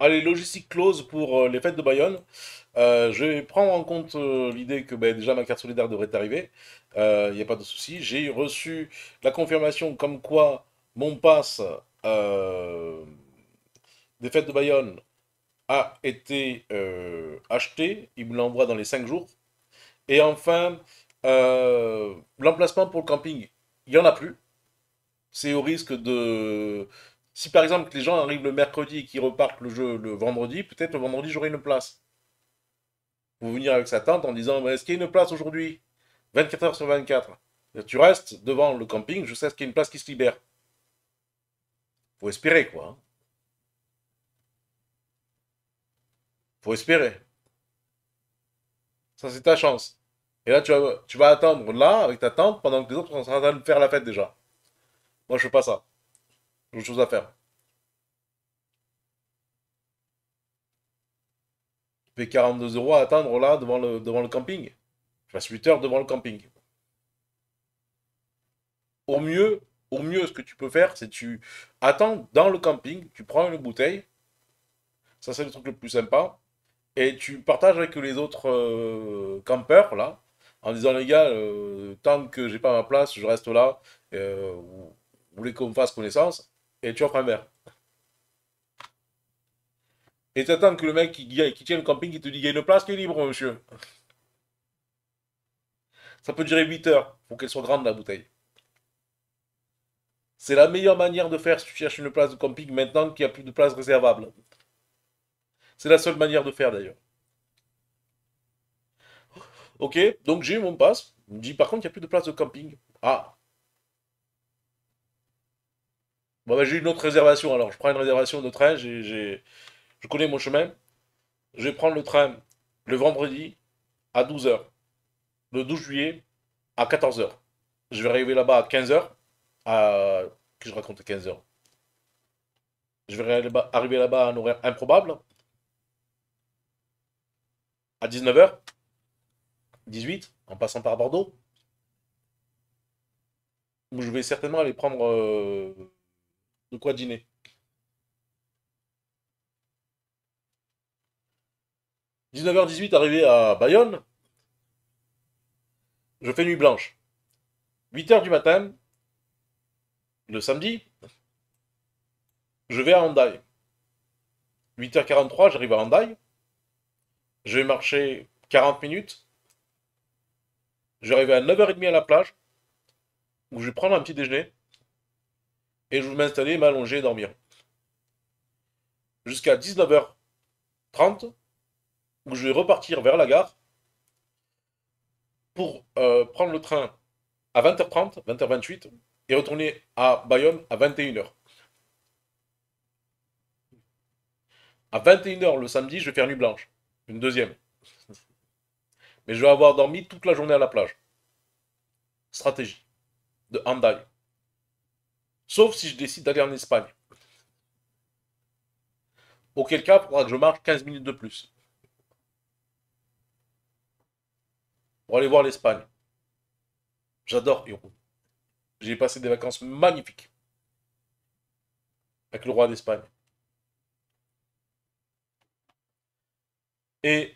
Allez, logistique close pour euh, les fêtes de Bayonne. Euh, je vais prendre en compte euh, l'idée que ben, déjà ma carte solidaire devrait arriver. Il n'y a pas de souci. J'ai reçu la confirmation comme quoi mon pass des fêtes de Bayonne a été acheté. Il me l'envoie dans les 5 jours. Et enfin, l'emplacement pour le camping, il n'y en a plus. C'est au risque de si par exemple les gens arrivent le mercredi et qu'ils repartent le jeu le vendredi, peut-être le vendredi j'aurai une place. Vous venir avec sa tante en disant est-ce qu'il y a une place aujourd'hui 24 24h sur 24. Tu restes devant le camping, je sais qu'il y a une place qui se libère. Faut espérer quoi. Hein. Faut espérer. Ça c'est ta chance. Et là tu vas, tu vas attendre là avec ta tante pendant que les autres sont en train de faire la fête déjà. Moi je fais pas ça autre chose à faire. Tu fais 42 euros à attendre là devant le, devant le camping. Je passe 8 heures devant le camping. Au mieux, au mieux, ce que tu peux faire, c'est tu attends dans le camping, tu prends une bouteille. Ça, c'est le truc le plus sympa. Et tu partages avec les autres euh, campeurs, là, en disant, les gars, euh, tant que j'ai pas ma place, je reste là. vous euh, voulez qu'on fasse connaissance et tu offres un verre. Et tu attends que le mec qui, qui tient le camping, qui te dit, il y a une place qui est libre, monsieur. Ça peut durer 8 heures pour qu'elle soit grande, la bouteille. C'est la meilleure manière de faire si tu cherches une place de camping maintenant qu'il n'y a plus de place réservable. C'est la seule manière de faire d'ailleurs. Ok, donc j'ai eu mon passe. Il me dit par contre, il n'y a plus de place de camping. Ah, bah, j'ai une autre réservation, alors je prends une réservation de train, j'ai, je connais mon chemin. Je vais prendre le train le vendredi à 12h, le 12 juillet à 14h. Je vais arriver là-bas à 15h. À... Que je raconte 15h Je vais arriver là-bas à un horaire improbable. À 19h 18 en passant par Bordeaux. Où je vais certainement aller prendre. Euh, de quoi dîner « 19h18, arrivé à Bayonne, je fais nuit blanche. 8h du matin, le samedi, je vais à Handaï. 8h43, j'arrive à Handaï. Je vais marcher 40 minutes. Je arriver à 9h30 à la plage, où je vais prendre un petit déjeuner et je vais m'installer, m'allonger et dormir. Jusqu'à 19h30, où je vais repartir vers la gare pour euh, prendre le train à 20h30, 20h28, et retourner à Bayonne à 21h. À 21h le samedi, je vais faire nuit blanche. Une deuxième. Mais je vais avoir dormi toute la journée à la plage. Stratégie de Handai. Sauf si je décide d'aller en Espagne. Auquel cas, il que je marque 15 minutes de plus. Pour aller voir l'Espagne. J'adore j'y J'ai passé des vacances magnifiques. Avec le roi d'Espagne. Et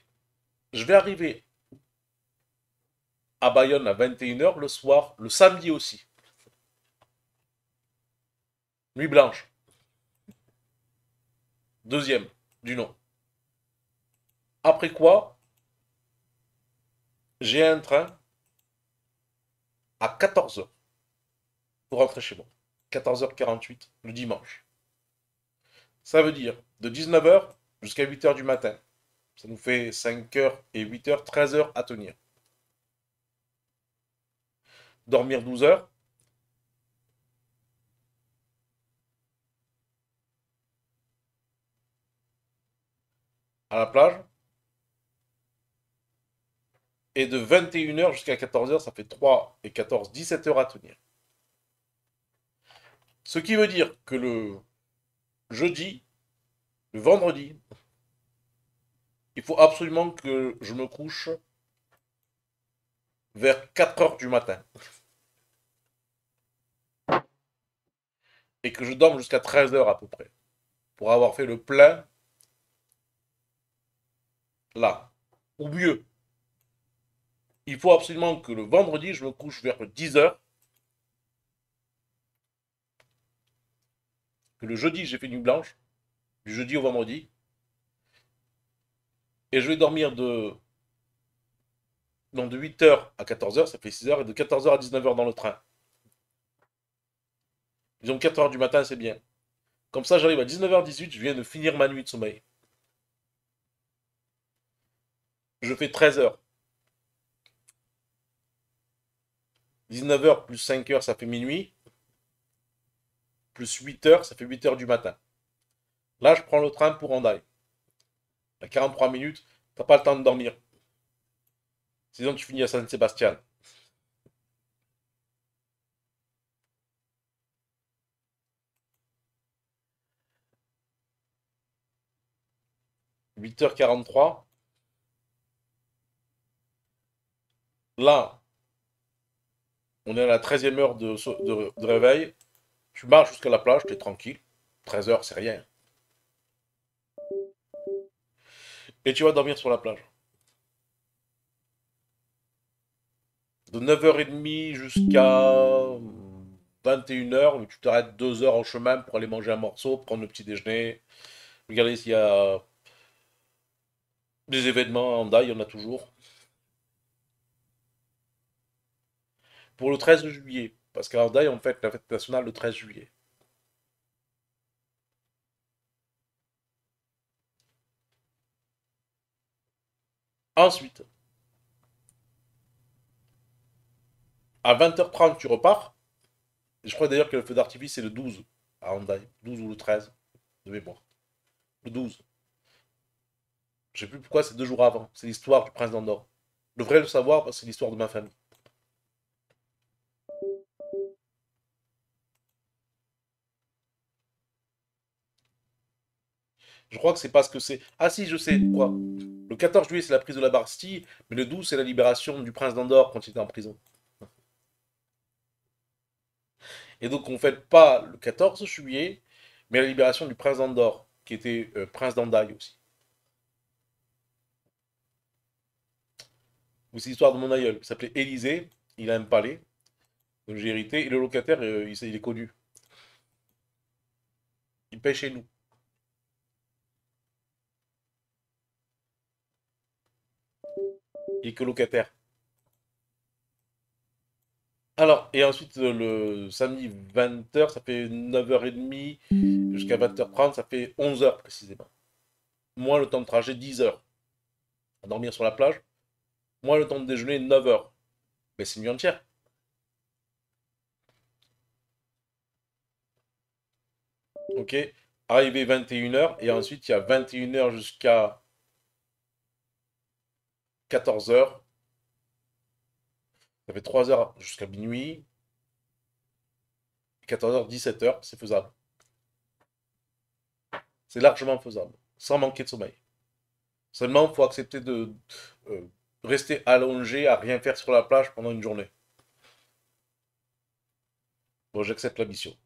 je vais arriver à Bayonne à 21h le soir, le samedi aussi. Nuit blanche. Deuxième du nom. Après quoi, j'ai un train à 14h pour rentrer chez moi. 14h48 le dimanche. Ça veut dire de 19h jusqu'à 8h du matin. Ça nous fait 5h et 8h, 13h à tenir. Dormir 12h, à la plage. Et de 21h jusqu'à 14h, ça fait 3 et 14, 17 heures à tenir. Ce qui veut dire que le jeudi, le vendredi, il faut absolument que je me couche vers 4 h du matin. Et que je dorme jusqu'à 13 h à peu près. Pour avoir fait le plein là, ou mieux, il faut absolument que le vendredi, je me couche vers 10h. Que le jeudi, j'ai fait nuit blanche, du jeudi au vendredi. Et je vais dormir de, de 8h à 14h, ça fait 6h, et de 14h à 19h dans le train. Disons 4h du matin, c'est bien. Comme ça, j'arrive à 19h18, je viens de finir ma nuit de sommeil. je fais 13 heures. 19 heures plus 5 heures, ça fait minuit. Plus 8 heures, ça fait 8 heures du matin. Là, je prends le train pour Andal. À 43 minutes, t'as pas le temps de dormir. Sinon, tu finis à saint Sébastien. « 8h43, Là, on est à la 13e heure de, réveil. Tu marches jusqu'à la plage, tu es tranquille. 13 heures, c'est rien. Et tu vas dormir sur la plage. De 9h30 jusqu'à 21h, tu t'arrêtes 2 heures en chemin pour aller manger un morceau, prendre le petit déjeuner. Regardez s'il y a des événements en il y en a toujours. pour le 13 juillet. Parce qu'à Hendaye, on fête la fête nationale le 13 juillet. Ensuite, à 20h30, tu repars. Je crois d'ailleurs que le feu d'artifice, c'est le 12 à Hendaye. 12 ou le 13, de mémoire. Le 12. Je ne sais plus pourquoi, c'est deux jours avant. C'est l'histoire du prince d'Andorre. Je devrais le savoir parce que c'est l'histoire de ma famille. Je crois que c'est parce que c'est. Ah si, je sais, quoi Le 14 juillet, c'est la prise de la Bastille, mais le 12, c'est la libération du prince d'Andorre quand il était en prison. Et donc, on ne fête pas le 14 juillet, mais la libération du prince d'Andorre, qui était euh, prince d'Andaï aussi. c'est l'histoire de mon aïeul, Il s'appelait Élisée, il a un palais, donc j'ai hérité, et le locataire, euh, il, est connu. Il pêche chez nous. et que locataire. Alors, et ensuite, euh, le samedi 20h, ça fait 9h30 jusqu'à 20h30, ça fait 11h précisément. moins le temps de trajet, 10h. À dormir sur la plage. moins le temps de déjeuner, 9h. Mais c'est une nuit entière. Ok. Arrivé 21h, et ensuite, il y a 21h jusqu'à 14h. Ça fait 3h jusqu'à minuit. 14h, 17h, c'est faisable. C'est largement faisable, sans manquer de sommeil. Seulement, il faut accepter de euh, rester allongé à rien faire sur la plage pendant une journée. Bon, j'accepte la mission.